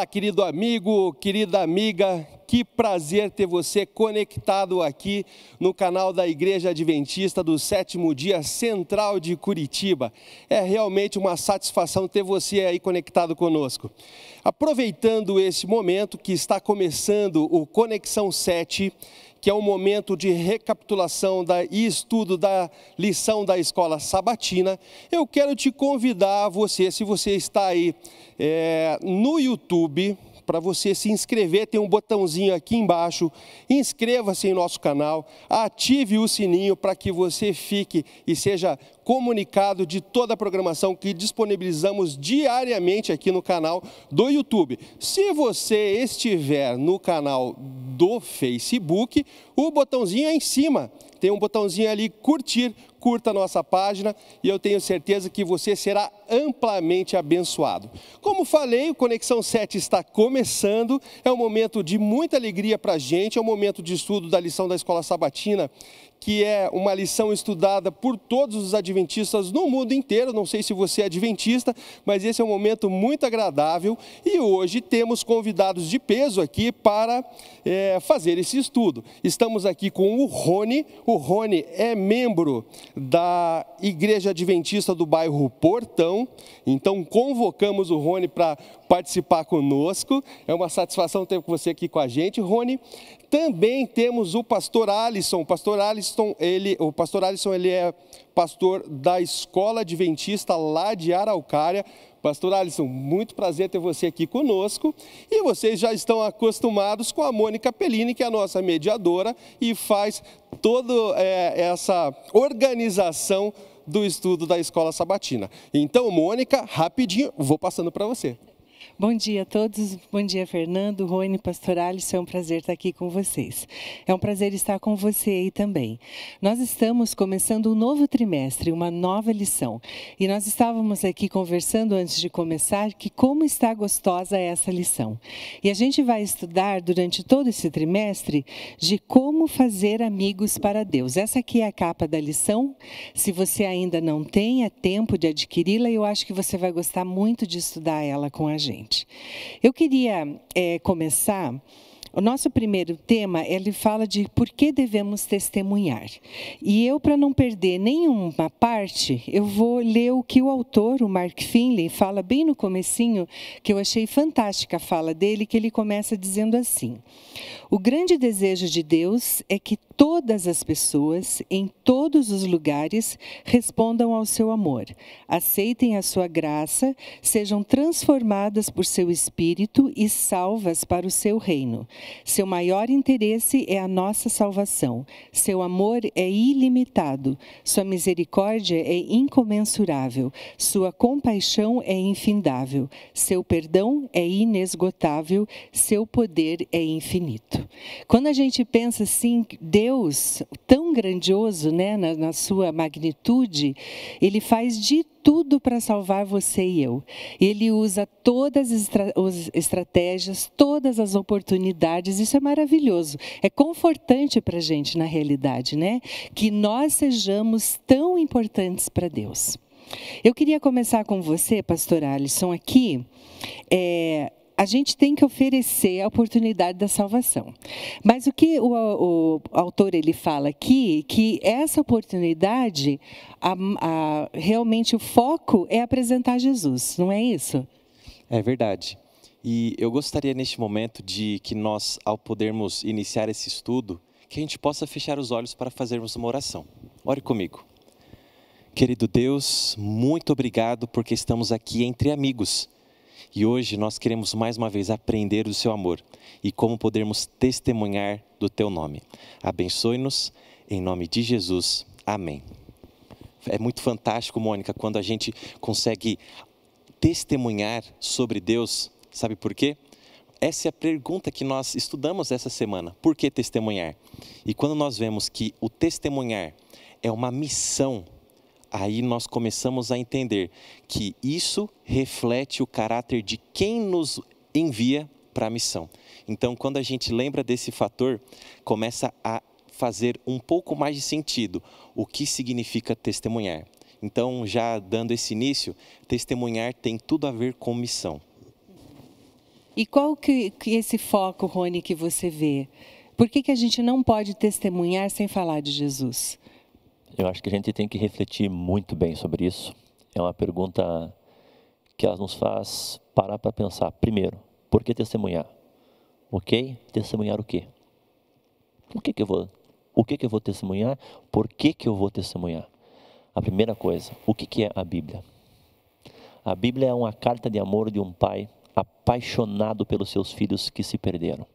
Ah, querido amigo, querida amiga, que prazer ter você conectado aqui no canal da Igreja Adventista do Sétimo Dia Central de Curitiba. É realmente uma satisfação ter você aí conectado conosco. Aproveitando esse momento que está começando o Conexão 7, que é o momento de recapitulação da, e estudo da lição da escola sabatina, eu quero te convidar você, se você está aí é, no YouTube, para você se inscrever, tem um botãozinho aqui embaixo. Inscreva-se em nosso canal, ative o sininho para que você fique e seja comunicado de toda a programação que disponibilizamos diariamente aqui no canal do YouTube. Se você estiver no canal do Facebook, o botãozinho é em cima tem um botãozinho ali curtir, curta a nossa página e eu tenho certeza que você será amplamente abençoado. Como falei, o Conexão 7 está começando, é um momento de muita alegria para a gente, é um momento de estudo da lição da escola sabatina que é uma lição estudada por todos os adventistas no mundo inteiro. Não sei se você é adventista, mas esse é um momento muito agradável e hoje temos convidados de peso aqui para é, fazer esse estudo. Estamos aqui com o Rony. O Rony é membro da Igreja Adventista do bairro Portão, então convocamos o Rony para participar conosco. É uma satisfação ter você aqui com a gente, Rony. Também temos o pastor Alisson. O pastor Alisson, ele, o pastor Alisson, ele é pastor da Escola Adventista lá de Araucária. Pastor Alisson, muito prazer ter você aqui conosco. E vocês já estão acostumados com a Mônica Pellini, que é a nossa mediadora e faz toda é, essa organização do estudo da escola sabatina. Então, Mônica, rapidinho, vou passando para você. Bom dia a todos, bom dia Fernando, Rony, Alisson, é um prazer estar aqui com vocês. É um prazer estar com você aí também. Nós estamos começando um novo trimestre, uma nova lição. E nós estávamos aqui conversando antes de começar que como está gostosa essa lição. E a gente vai estudar durante todo esse trimestre de como fazer amigos para Deus. Essa aqui é a capa da lição. Se você ainda não tem, é tempo de adquiri-la e eu acho que você vai gostar muito de estudar ela com a gente importante. Eu queria é, começar o nosso primeiro tema, ele fala de por que devemos testemunhar. E eu, para não perder nenhuma parte, eu vou ler o que o autor, o Mark Finley, fala bem no comecinho, que eu achei fantástica a fala dele, que ele começa dizendo assim: O grande desejo de Deus é que todas as pessoas, em todos os lugares, respondam ao seu amor, aceitem a sua graça, sejam transformadas por seu espírito e salvas para o seu reino. Seu maior interesse é a nossa salvação. Seu amor é ilimitado. Sua misericórdia é incomensurável. Sua compaixão é infindável. Seu perdão é inesgotável. Seu poder é infinito. Quando a gente pensa assim, Deus, tão grandioso, né, na, na sua magnitude, ele faz de tudo para salvar você e eu. Ele usa todas as estratégias, todas as oportunidades isso é maravilhoso. É confortante para a gente, na realidade, né? Que nós sejamos tão importantes para Deus. Eu queria começar com você, pastor Alisson, aqui. É, a gente tem que oferecer a oportunidade da salvação. Mas o que o, o autor ele fala aqui, que essa oportunidade, a, a, realmente o foco é apresentar Jesus, não é isso? É verdade. E eu gostaria neste momento de que nós, ao podermos iniciar esse estudo, que a gente possa fechar os olhos para fazermos uma oração. Ore comigo. Querido Deus, muito obrigado porque estamos aqui entre amigos. E hoje nós queremos mais uma vez aprender do seu amor e como podermos testemunhar do teu nome. Abençoe-nos em nome de Jesus. Amém. É muito fantástico, Mônica, quando a gente consegue testemunhar sobre Deus Sabe por quê? Essa é a pergunta que nós estudamos essa semana. Por que testemunhar? E quando nós vemos que o testemunhar é uma missão, aí nós começamos a entender que isso reflete o caráter de quem nos envia para a missão. Então, quando a gente lembra desse fator, começa a fazer um pouco mais de sentido o que significa testemunhar. Então, já dando esse início, testemunhar tem tudo a ver com missão. E qual que, que esse foco, Rony, que você vê? Por que, que a gente não pode testemunhar sem falar de Jesus? Eu acho que a gente tem que refletir muito bem sobre isso. É uma pergunta que ela nos faz parar para pensar. Primeiro, por que testemunhar? Ok? Testemunhar o quê? O que, que eu vou? O que, que eu vou testemunhar? Por que, que eu vou testemunhar? A primeira coisa, o que, que é a Bíblia? A Bíblia é uma carta de amor de um pai apaixonado pelos seus filhos que se perderam.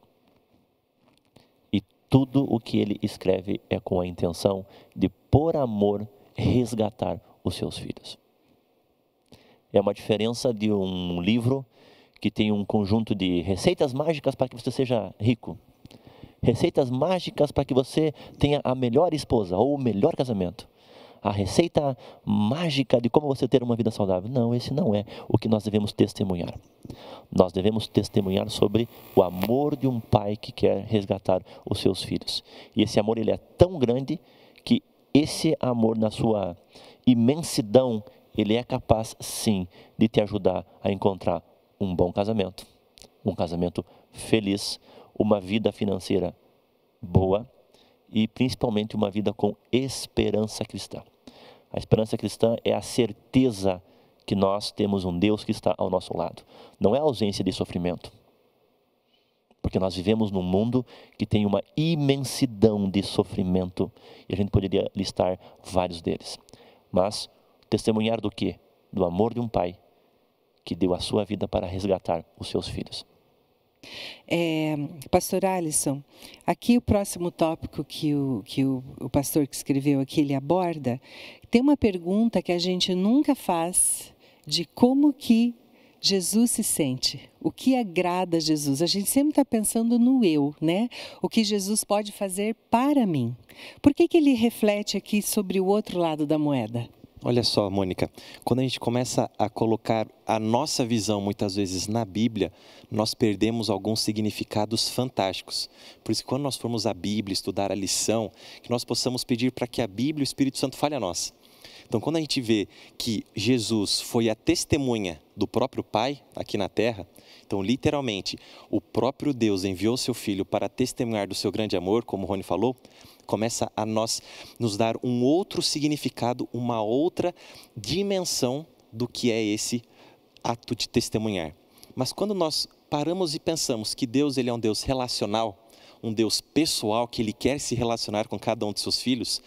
E tudo o que ele escreve é com a intenção de, por amor, resgatar os seus filhos. É uma diferença de um livro que tem um conjunto de receitas mágicas para que você seja rico, receitas mágicas para que você tenha a melhor esposa ou o melhor casamento a receita mágica de como você ter uma vida saudável. Não, esse não é o que nós devemos testemunhar. Nós devemos testemunhar sobre o amor de um pai que quer resgatar os seus filhos. E esse amor ele é tão grande que esse amor na sua imensidão, ele é capaz sim de te ajudar a encontrar um bom casamento, um casamento feliz, uma vida financeira boa e principalmente uma vida com esperança cristã. A esperança cristã é a certeza que nós temos um Deus que está ao nosso lado. Não é a ausência de sofrimento. Porque nós vivemos num mundo que tem uma imensidão de sofrimento e a gente poderia listar vários deles. Mas testemunhar do quê? Do amor de um pai que deu a sua vida para resgatar os seus filhos. É, pastor Alisson, aqui o próximo tópico que, o, que o, o pastor que escreveu aqui ele aborda, tem uma pergunta que a gente nunca faz de como que Jesus se sente, o que agrada a Jesus. A gente sempre está pensando no eu, né? O que Jesus pode fazer para mim. Por que, que ele reflete aqui sobre o outro lado da moeda? Olha só, Mônica, quando a gente começa a colocar a nossa visão muitas vezes na Bíblia, nós perdemos alguns significados fantásticos. Por isso, quando nós formos à Bíblia estudar a lição, que nós possamos pedir para que a Bíblia e o Espírito Santo fale a nós. Então, quando a gente vê que Jesus foi a testemunha do próprio Pai aqui na terra, então, literalmente, o próprio Deus enviou seu filho para testemunhar do seu grande amor, como o Rony falou, começa a nós nos dar um outro significado, uma outra dimensão do que é esse ato de testemunhar. Mas quando nós paramos e pensamos que Deus ele é um Deus relacional, um Deus pessoal que ele quer se relacionar com cada um de seus filhos,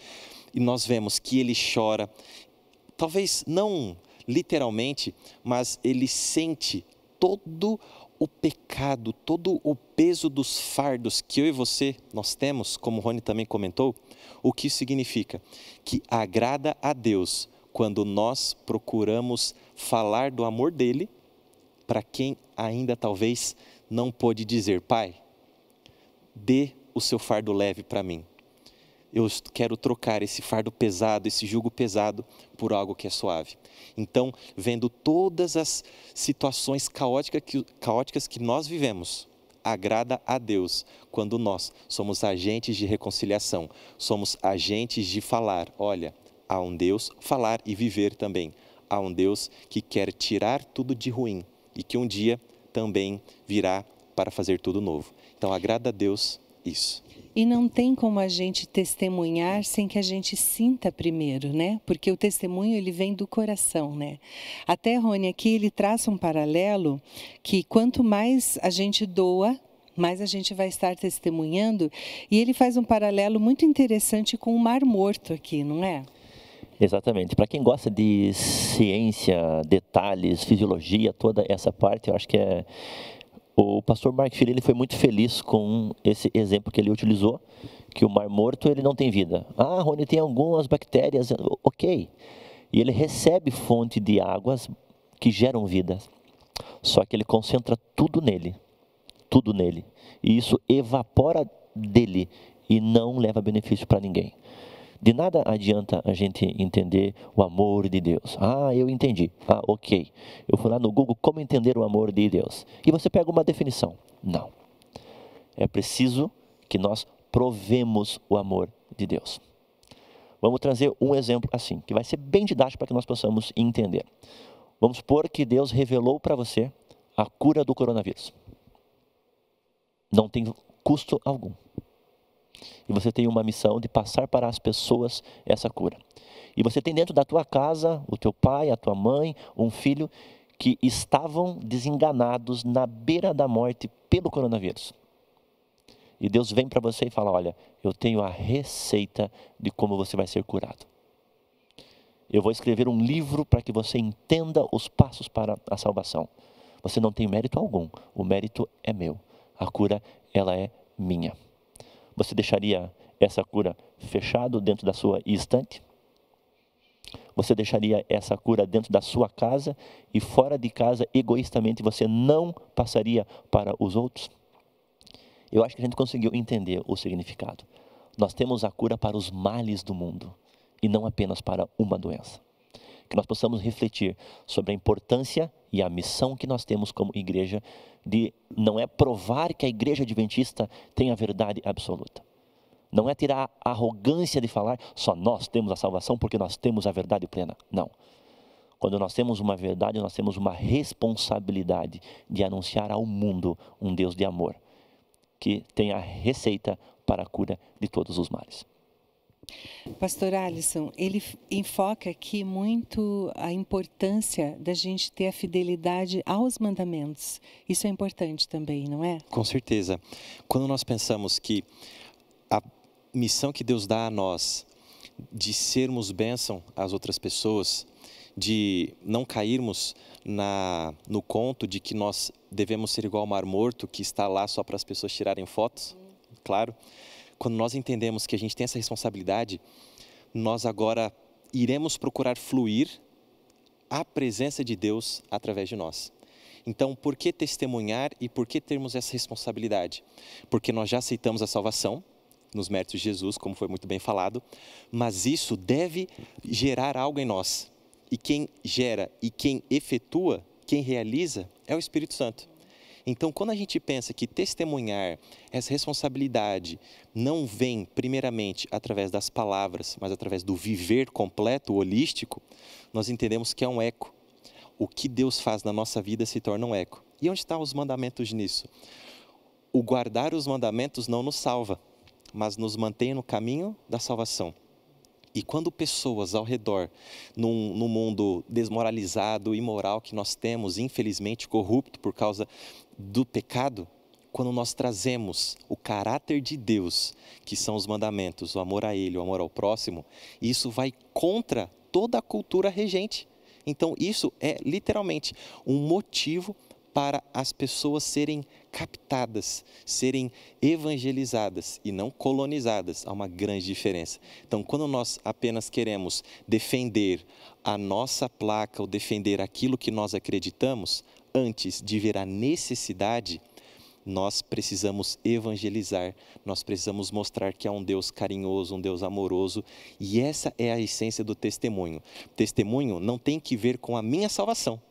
e nós vemos que ele chora, talvez não literalmente, mas ele sente todo o pecado, todo o peso dos fardos que eu e você nós temos, como o Rony também comentou, o que significa? Que agrada a Deus quando nós procuramos falar do amor dele para quem ainda talvez não pôde dizer, Pai, dê o seu fardo leve para mim eu quero trocar esse fardo pesado, esse jugo pesado, por algo que é suave. Então, vendo todas as situações caótica que, caóticas que nós vivemos, agrada a Deus quando nós somos agentes de reconciliação, somos agentes de falar. Olha, há um Deus falar e viver também. Há um Deus que quer tirar tudo de ruim e que um dia também virá para fazer tudo novo. Então, agrada a Deus isso. E não tem como a gente testemunhar sem que a gente sinta primeiro, né? Porque o testemunho ele vem do coração, né? Até Rony aqui ele traça um paralelo que quanto mais a gente doa, mais a gente vai estar testemunhando. E ele faz um paralelo muito interessante com o Mar Morto aqui, não é? Exatamente. Para quem gosta de ciência, detalhes, fisiologia, toda essa parte, eu acho que é o pastor Mark Filho foi muito feliz com esse exemplo que ele utilizou, que o mar morto ele não tem vida. Ah, Rony, tem algumas bactérias, ok. E ele recebe fonte de águas que geram vida. Só que ele concentra tudo nele, tudo nele. E isso evapora dele e não leva benefício para ninguém. De nada adianta a gente entender o amor de Deus. Ah, eu entendi. Ah, ok. Eu fui lá no Google como entender o amor de Deus. E você pega uma definição. Não. É preciso que nós provemos o amor de Deus. Vamos trazer um exemplo assim, que vai ser bem didático para que nós possamos entender. Vamos supor que Deus revelou para você a cura do coronavírus. Não tem custo algum. E você tem uma missão de passar para as pessoas essa cura. E você tem dentro da tua casa o teu pai, a tua mãe, um filho que estavam desenganados na beira da morte pelo coronavírus. E Deus vem para você e fala: Olha, eu tenho a receita de como você vai ser curado. Eu vou escrever um livro para que você entenda os passos para a salvação. Você não tem mérito algum, o mérito é meu. A cura, ela é minha. Você deixaria essa cura fechado dentro da sua estante? Você deixaria essa cura dentro da sua casa e fora de casa, egoístamente, você não passaria para os outros? Eu acho que a gente conseguiu entender o significado. Nós temos a cura para os males do mundo e não apenas para uma doença que nós possamos refletir sobre a importância e a missão que nós temos como igreja de não é provar que a igreja adventista tem a verdade absoluta. Não é tirar a arrogância de falar só nós temos a salvação porque nós temos a verdade plena. Não. Quando nós temos uma verdade, nós temos uma responsabilidade de anunciar ao mundo um Deus de amor que tem a receita para a cura de todos os males. Pastor Alisson, ele enfoca aqui muito a importância da gente ter a fidelidade aos mandamentos. Isso é importante também, não é? Com certeza. Quando nós pensamos que a missão que Deus dá a nós de sermos bênção às outras pessoas, de não cairmos na, no conto de que nós devemos ser igual ao mar morto que está lá só para as pessoas tirarem fotos, claro quando nós entendemos que a gente tem essa responsabilidade, nós agora iremos procurar fluir a presença de Deus através de nós. Então, por que testemunhar e por que termos essa responsabilidade? Porque nós já aceitamos a salvação nos méritos de Jesus, como foi muito bem falado, mas isso deve gerar algo em nós. E quem gera e quem efetua, quem realiza, é o Espírito Santo. Então, quando a gente pensa que testemunhar, essa responsabilidade, não vem primeiramente através das palavras, mas através do viver completo, holístico, nós entendemos que é um eco. O que Deus faz na nossa vida se torna um eco. E onde estão os mandamentos nisso? O guardar os mandamentos não nos salva, mas nos mantém no caminho da salvação. E quando pessoas ao redor, num, num mundo desmoralizado, imoral que nós temos, infelizmente corrupto por causa do pecado, quando nós trazemos o caráter de Deus, que são os mandamentos, o amor a Ele, o amor ao próximo, isso vai contra toda a cultura regente. Então, isso é literalmente um motivo para as pessoas serem captadas, serem evangelizadas e não colonizadas. Há uma grande diferença. Então, quando nós apenas queremos defender a nossa placa ou defender aquilo que nós acreditamos, antes de ver a necessidade, nós precisamos evangelizar, nós precisamos mostrar que há um Deus carinhoso, um Deus amoroso, e essa é a essência do testemunho. Testemunho não tem que ver com a minha salvação,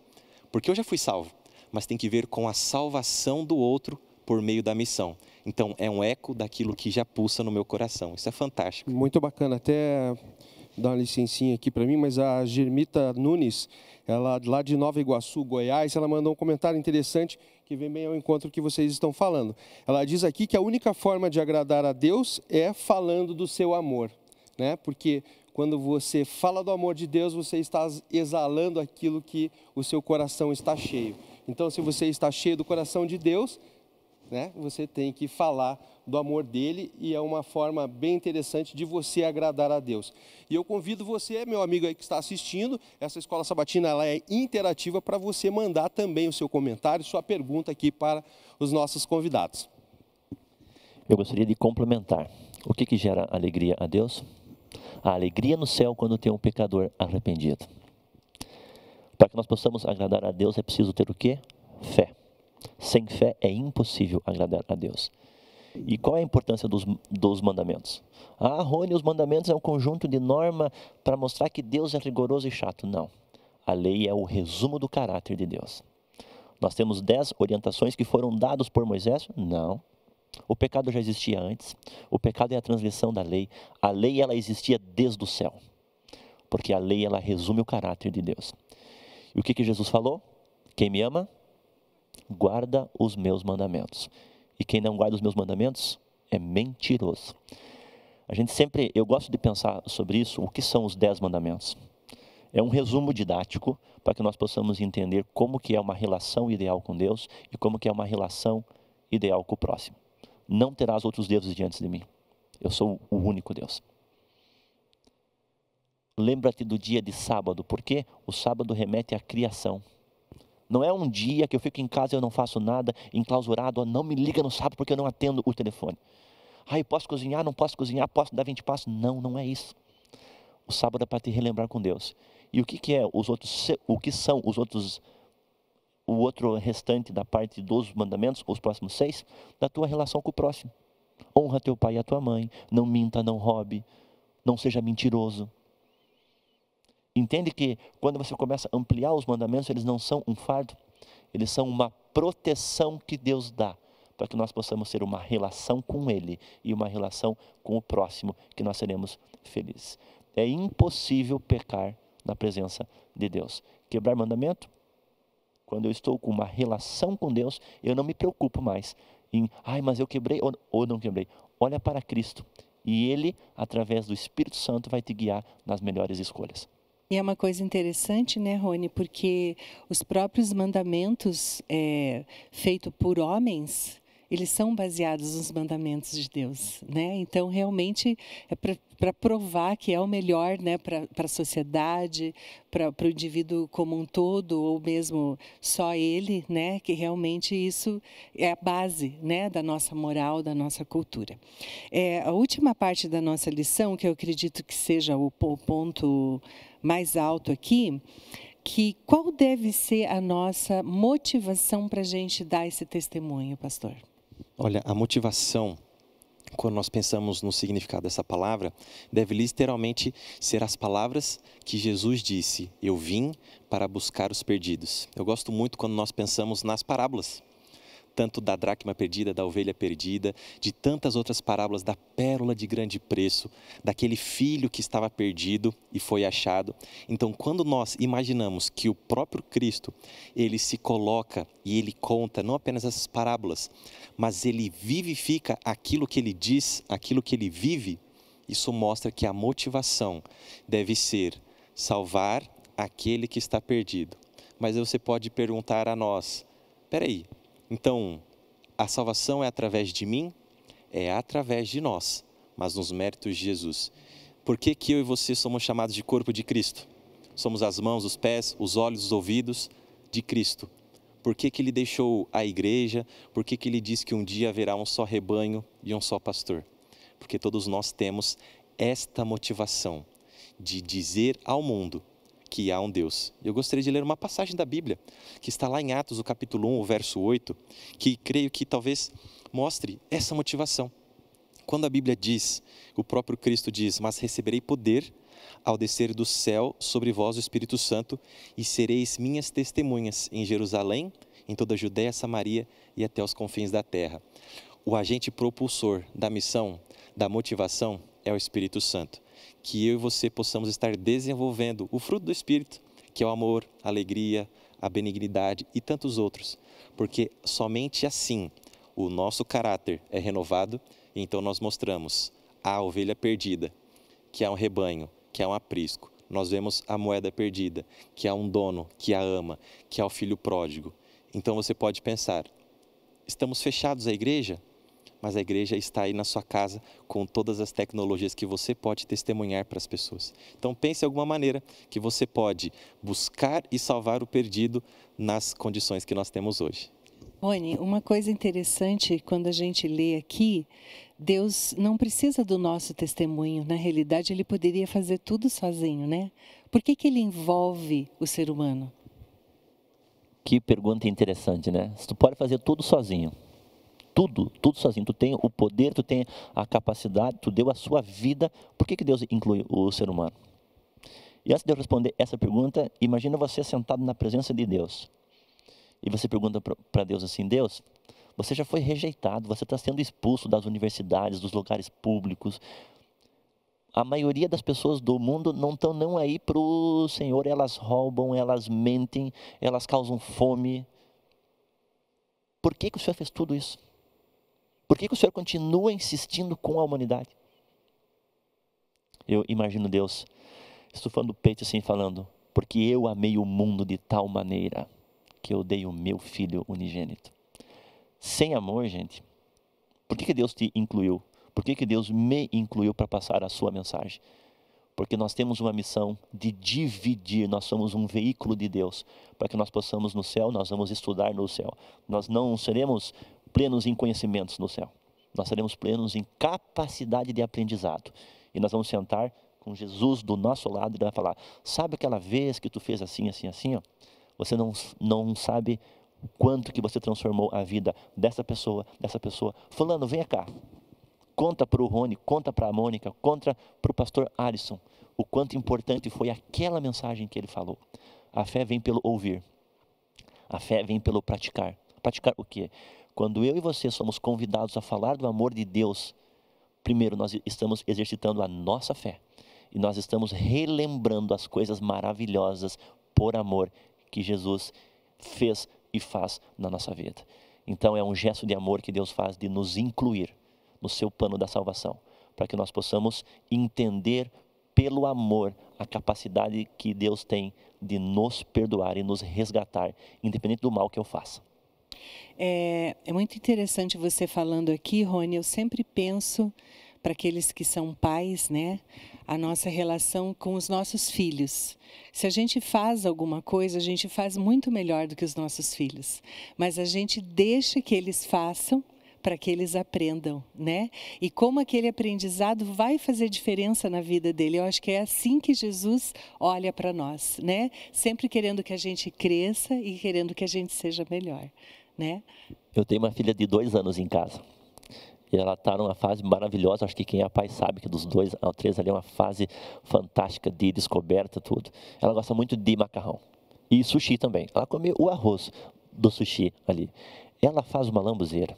porque eu já fui salvo mas tem que ver com a salvação do outro por meio da missão. Então, é um eco daquilo que já pulsa no meu coração. Isso é fantástico. Muito bacana. Até dar uma licencinha aqui para mim, mas a Germita Nunes, ela é lá de Nova Iguaçu, Goiás, ela mandou um comentário interessante que vem bem ao encontro que vocês estão falando. Ela diz aqui que a única forma de agradar a Deus é falando do seu amor, né? Porque quando você fala do amor de Deus, você está exalando aquilo que o seu coração está cheio. Então, se você está cheio do coração de Deus, né, você tem que falar do amor dele e é uma forma bem interessante de você agradar a Deus. E eu convido você, meu amigo aí que está assistindo, essa escola sabatina ela é interativa para você mandar também o seu comentário, sua pergunta aqui para os nossos convidados. Eu gostaria de complementar. O que, que gera alegria a Deus? A alegria no céu quando tem um pecador arrependido. Para que nós possamos agradar a Deus é preciso ter o quê? Fé. Sem fé é impossível agradar a Deus. E qual é a importância dos, dos mandamentos? Ah, Rony, os mandamentos é um conjunto de norma para mostrar que Deus é rigoroso e chato. Não. A lei é o resumo do caráter de Deus. Nós temos dez orientações que foram dadas por Moisés? Não. O pecado já existia antes. O pecado é a transgressão da lei. A lei ela existia desde o céu. Porque a lei ela resume o caráter de Deus. E o que, que Jesus falou? Quem me ama, guarda os meus mandamentos. E quem não guarda os meus mandamentos é mentiroso. A gente sempre, eu gosto de pensar sobre isso, o que são os dez mandamentos. É um resumo didático para que nós possamos entender como que é uma relação ideal com Deus e como que é uma relação ideal com o próximo. Não terás outros deuses diante de mim. Eu sou o único Deus lembra-te do dia de sábado, porque o sábado remete à criação. Não é um dia que eu fico em casa e eu não faço nada, enclausurado, ah, não me liga no sábado porque eu não atendo o telefone. Ah, eu posso cozinhar, não posso cozinhar, posso dar 20 passos. Não, não é isso. O sábado é para te relembrar com Deus. E o que, que é os outros, o que são os outros, o outro restante da parte dos mandamentos, os próximos seis, da tua relação com o próximo. Honra teu pai e a tua mãe, não minta, não roube, não seja mentiroso, Entende que quando você começa a ampliar os mandamentos, eles não são um fardo, eles são uma proteção que Deus dá para que nós possamos ter uma relação com Ele e uma relação com o próximo, que nós seremos felizes. É impossível pecar na presença de Deus. Quebrar mandamento? Quando eu estou com uma relação com Deus, eu não me preocupo mais em, ai, mas eu quebrei ou, ou não quebrei. Olha para Cristo e Ele, através do Espírito Santo, vai te guiar nas melhores escolhas. E é uma coisa interessante, né, Rony, porque os próprios mandamentos é, feitos por homens, eles são baseados nos mandamentos de Deus, né? Então, realmente, é para provar que é o melhor né, para a sociedade, para o indivíduo como um todo, ou mesmo só ele, né, que realmente isso é a base né, da nossa moral, da nossa cultura. É, a última parte da nossa lição, que eu acredito que seja o, o ponto mais alto aqui, que qual deve ser a nossa motivação para a gente dar esse testemunho, pastor? Olha, a motivação, quando nós pensamos no significado dessa palavra, deve literalmente ser as palavras que Jesus disse: Eu vim para buscar os perdidos. Eu gosto muito quando nós pensamos nas parábolas tanto da dracma perdida, da ovelha perdida, de tantas outras parábolas da pérola de grande preço, daquele filho que estava perdido e foi achado. Então, quando nós imaginamos que o próprio Cristo, ele se coloca e ele conta não apenas essas parábolas, mas ele vivifica aquilo que ele diz, aquilo que ele vive, isso mostra que a motivação deve ser salvar aquele que está perdido. Mas você pode perguntar a nós: peraí, então, a salvação é através de mim, é através de nós, mas nos méritos de Jesus. Por que, que eu e você somos chamados de corpo de Cristo? Somos as mãos, os pés, os olhos, os ouvidos de Cristo. Por que, que ele deixou a igreja? Por que, que ele diz que um dia haverá um só rebanho e um só pastor? Porque todos nós temos esta motivação de dizer ao mundo que há um Deus. Eu gostaria de ler uma passagem da Bíblia, que está lá em Atos, o capítulo 1, o verso 8, que creio que talvez mostre essa motivação. Quando a Bíblia diz, o próprio Cristo diz: Mas receberei poder ao descer do céu sobre vós o Espírito Santo, e sereis minhas testemunhas em Jerusalém, em toda a Judéia, Samaria e até os confins da terra. O agente propulsor da missão, da motivação, é o Espírito Santo que eu e você possamos estar desenvolvendo o fruto do Espírito, que é o amor, a alegria, a benignidade e tantos outros. Porque somente assim o nosso caráter é renovado e então nós mostramos a ovelha perdida, que é um rebanho, que é um aprisco. Nós vemos a moeda perdida, que é um dono que a ama, que é o filho pródigo. Então você pode pensar: estamos fechados à igreja? mas a igreja está aí na sua casa com todas as tecnologias que você pode testemunhar para as pessoas. Então pense em alguma maneira que você pode buscar e salvar o perdido nas condições que nós temos hoje. Rony, uma coisa interessante quando a gente lê aqui, Deus não precisa do nosso testemunho. Na realidade, ele poderia fazer tudo sozinho, né? Por que, que ele envolve o ser humano? Que pergunta interessante, né? Se tu pode fazer tudo sozinho, tudo, tudo sozinho. Tu tem o poder, tu tem a capacidade, tu deu a sua vida. Por que, que Deus inclui o ser humano? E antes de eu responder essa pergunta, imagina você sentado na presença de Deus. E você pergunta para Deus assim: Deus, você já foi rejeitado, você está sendo expulso das universidades, dos lugares públicos. A maioria das pessoas do mundo não estão não aí para o Senhor, elas roubam, elas mentem, elas causam fome. Por que, que o Senhor fez tudo isso? Por que, que o Senhor continua insistindo com a humanidade? Eu imagino Deus estufando o peito assim, falando: Porque eu amei o mundo de tal maneira que eu dei o meu filho unigênito. Sem amor, gente, por que, que Deus te incluiu? Por que, que Deus me incluiu para passar a sua mensagem? Porque nós temos uma missão de dividir, nós somos um veículo de Deus, para que nós possamos no céu, nós vamos estudar no céu. Nós não seremos plenos em conhecimentos no céu. Nós seremos plenos em capacidade de aprendizado. E nós vamos sentar com Jesus do nosso lado e ele vai falar: Sabe aquela vez que tu fez assim, assim, assim? Ó? Você não, não sabe o quanto que você transformou a vida dessa pessoa, dessa pessoa. Fulano, vem cá. Conta para o Rony, conta para a Mônica, conta para o pastor Alisson o quanto importante foi aquela mensagem que ele falou. A fé vem pelo ouvir. A fé vem pelo praticar. Praticar o quê? Quando eu e você somos convidados a falar do amor de Deus, primeiro nós estamos exercitando a nossa fé e nós estamos relembrando as coisas maravilhosas por amor que Jesus fez e faz na nossa vida. Então é um gesto de amor que Deus faz de nos incluir no seu plano da salvação, para que nós possamos entender pelo amor a capacidade que Deus tem de nos perdoar e nos resgatar, independente do mal que eu faça. É, é muito interessante você falando aqui, Rony. Eu sempre penso para aqueles que são pais, né? A nossa relação com os nossos filhos. Se a gente faz alguma coisa, a gente faz muito melhor do que os nossos filhos, mas a gente deixa que eles façam para que eles aprendam, né? E como aquele aprendizado vai fazer diferença na vida dele. Eu acho que é assim que Jesus olha para nós, né? Sempre querendo que a gente cresça e querendo que a gente seja melhor né? Eu tenho uma filha de dois anos em casa. E ela está numa fase maravilhosa. Acho que quem é pai sabe que dos dois ao três ali é uma fase fantástica de descoberta tudo. Ela gosta muito de macarrão e sushi também. Ela come o arroz do sushi ali. Ela faz uma lambuzeira.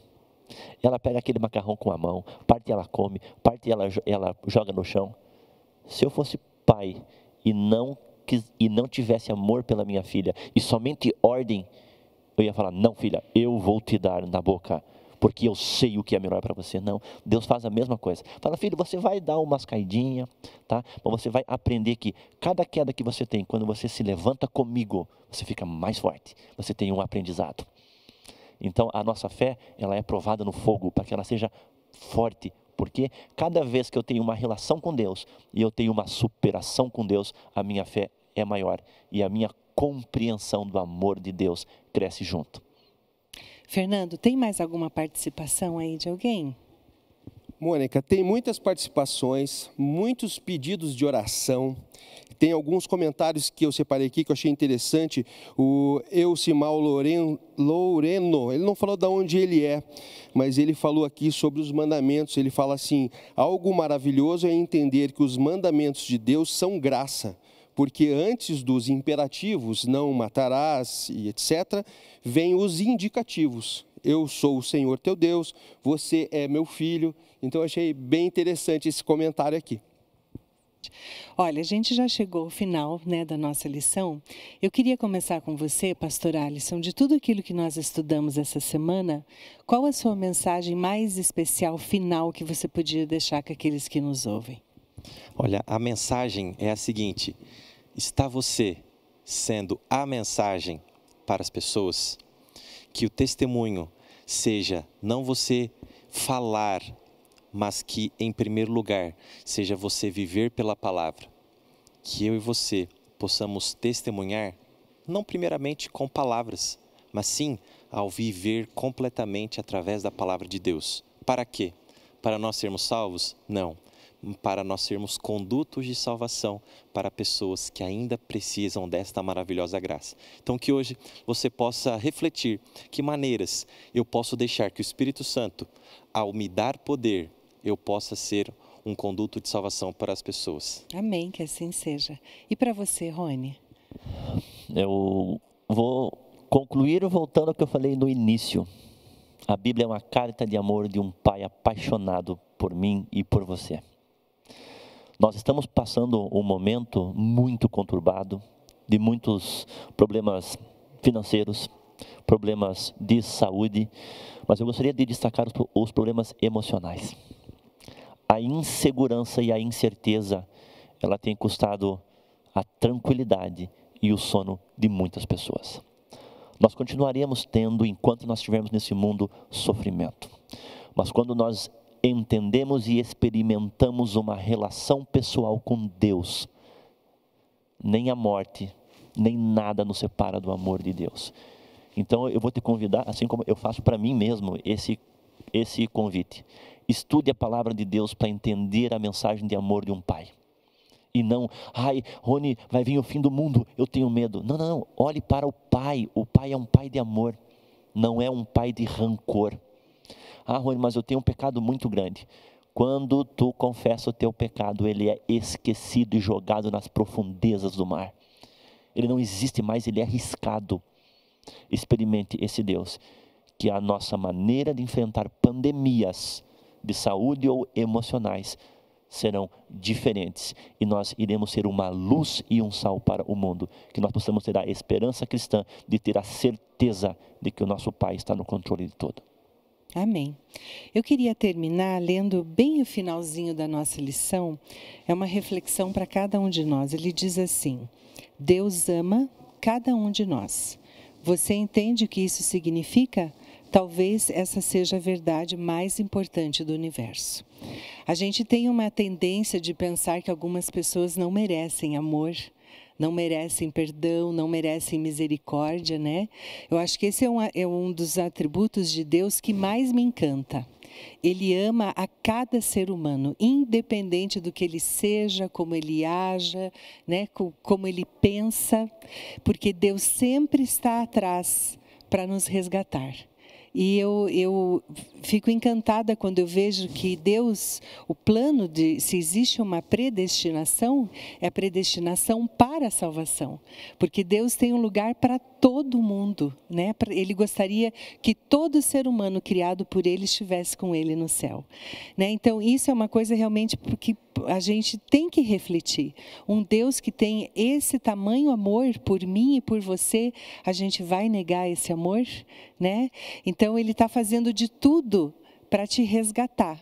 Ela pega aquele macarrão com a mão, parte ela come, parte ela, ela joga no chão. Se eu fosse pai e não, e não tivesse amor pela minha filha e somente ordem eu ia falar: não, filha, eu vou te dar na boca, porque eu sei o que é melhor para você. Não, Deus faz a mesma coisa. Fala, filho, você vai dar umas caidinhas, tá? Mas você vai aprender que cada queda que você tem, quando você se levanta comigo, você fica mais forte. Você tem um aprendizado. Então, a nossa fé, ela é provada no fogo para que ela seja forte, porque cada vez que eu tenho uma relação com Deus e eu tenho uma superação com Deus, a minha fé é maior e a minha compreensão do amor de Deus cresce junto. Fernando, tem mais alguma participação aí de alguém? Mônica, tem muitas participações, muitos pedidos de oração. Tem alguns comentários que eu separei aqui que eu achei interessante. O Elcimal Loureno, ele não falou de onde ele é, mas ele falou aqui sobre os mandamentos. Ele fala assim: algo maravilhoso é entender que os mandamentos de Deus são graça porque antes dos imperativos, não matarás e etc., vêm os indicativos. Eu sou o Senhor teu Deus, você é meu filho. Então, achei bem interessante esse comentário aqui. Olha, a gente já chegou ao final né, da nossa lição. Eu queria começar com você, pastor Alisson, de tudo aquilo que nós estudamos essa semana, qual a sua mensagem mais especial, final, que você podia deixar com aqueles que nos ouvem? Olha, a mensagem é a seguinte: está você sendo a mensagem para as pessoas? Que o testemunho seja não você falar, mas que, em primeiro lugar, seja você viver pela palavra. Que eu e você possamos testemunhar, não primeiramente com palavras, mas sim ao viver completamente através da palavra de Deus. Para quê? Para nós sermos salvos? Não para nós sermos condutos de salvação para pessoas que ainda precisam desta maravilhosa graça. Então, que hoje você possa refletir que maneiras eu posso deixar que o Espírito Santo, ao me dar poder, eu possa ser um conduto de salvação para as pessoas. Amém, que assim seja. E para você, Rony? Eu vou concluir voltando ao que eu falei no início. A Bíblia é uma carta de amor de um pai apaixonado por mim e por você. Nós estamos passando um momento muito conturbado, de muitos problemas financeiros, problemas de saúde, mas eu gostaria de destacar os, problemas emocionais. A insegurança e a incerteza, ela tem custado a tranquilidade e o sono de muitas pessoas. Nós continuaremos tendo, enquanto nós estivermos nesse mundo, sofrimento. Mas quando nós entendemos e experimentamos uma relação pessoal com Deus. Nem a morte, nem nada nos separa do amor de Deus. Então eu vou te convidar, assim como eu faço para mim mesmo esse esse convite. Estude a palavra de Deus para entender a mensagem de amor de um pai. E não, ai, Rony, vai vir o fim do mundo, eu tenho medo. Não, não, não. Olhe para o pai. O pai é um pai de amor, não é um pai de rancor ah, Rony, mas eu tenho um pecado muito grande. Quando tu confessa o teu pecado, ele é esquecido e jogado nas profundezas do mar. Ele não existe mais, ele é arriscado. Experimente esse Deus, que a nossa maneira de enfrentar pandemias de saúde ou emocionais serão diferentes e nós iremos ser uma luz e um sal para o mundo, que nós possamos ter a esperança cristã de ter a certeza de que o nosso Pai está no controle de tudo. Amém. Eu queria terminar lendo bem o finalzinho da nossa lição. É uma reflexão para cada um de nós. Ele diz assim: Deus ama cada um de nós. Você entende o que isso significa? Talvez essa seja a verdade mais importante do universo. A gente tem uma tendência de pensar que algumas pessoas não merecem amor não merecem perdão, não merecem misericórdia, né? Eu acho que esse é um, é um dos atributos de Deus que mais me encanta. Ele ama a cada ser humano, independente do que ele seja, como ele haja, né, como ele pensa, porque Deus sempre está atrás para nos resgatar. E eu, eu fico encantada quando eu vejo que Deus, o plano de se existe uma predestinação, é a predestinação para a salvação, porque Deus tem um lugar para todo mundo, né? Ele gostaria que todo ser humano criado por Ele estivesse com Ele no céu, né? Então isso é uma coisa realmente que a gente tem que refletir. Um Deus que tem esse tamanho amor por mim e por você, a gente vai negar esse amor, né? Então, então, Ele está fazendo de tudo para te resgatar.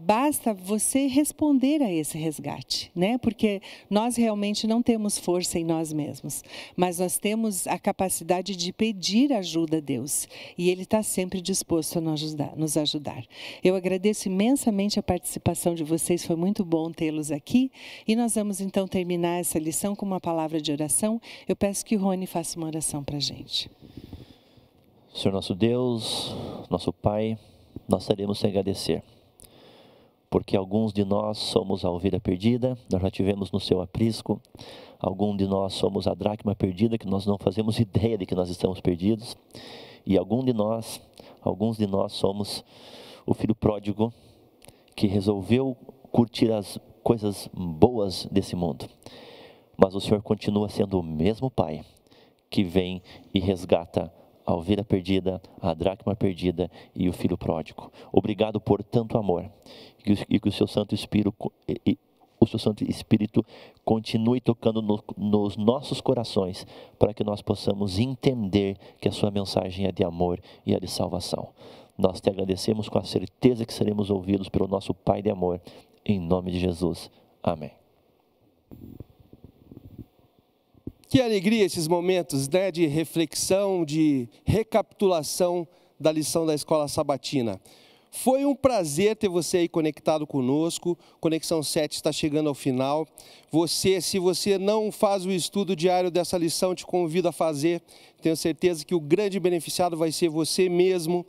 Basta você responder a esse resgate, né? Porque nós realmente não temos força em nós mesmos, mas nós temos a capacidade de pedir ajuda a Deus e Ele está sempre disposto a nos ajudar, Eu agradeço imensamente a participação de vocês, foi muito bom tê-los aqui e nós vamos então terminar essa lição com uma palavra de oração. Eu peço que o Rony faça uma oração para gente. Senhor nosso Deus, nosso Pai, nós teremos que agradecer, porque alguns de nós somos a ovelha perdida, nós já tivemos no seu aprisco, alguns de nós somos a dracma perdida, que nós não fazemos ideia de que nós estamos perdidos, e algum de nós, alguns de nós somos o filho pródigo que resolveu curtir as coisas boas desse mundo. Mas o Senhor continua sendo o mesmo Pai que vem e resgata a ovelha perdida, a dracma perdida e o filho pródigo. Obrigado por tanto amor e que o seu Santo Espírito, o seu Santo Espírito continue tocando no, nos nossos corações para que nós possamos entender que a sua mensagem é de amor e é de salvação. Nós te agradecemos com a certeza que seremos ouvidos pelo nosso Pai de amor, em nome de Jesus. Amém. Que alegria esses momentos né, de reflexão, de recapitulação da lição da escola sabatina. Foi um prazer ter você aí conectado conosco. Conexão 7 está chegando ao final. Você, se você não faz o estudo diário dessa lição, te convido a fazer. Tenho certeza que o grande beneficiado vai ser você mesmo.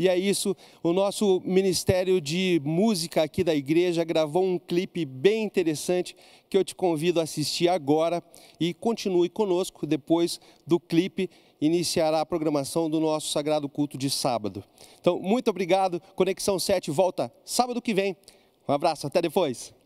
E é isso, o nosso Ministério de Música aqui da igreja gravou um clipe bem interessante que eu te convido a assistir agora e continue conosco depois do clipe iniciará a programação do nosso sagrado culto de sábado. Então, muito obrigado. Conexão 7 volta sábado que vem. Um abraço, até depois.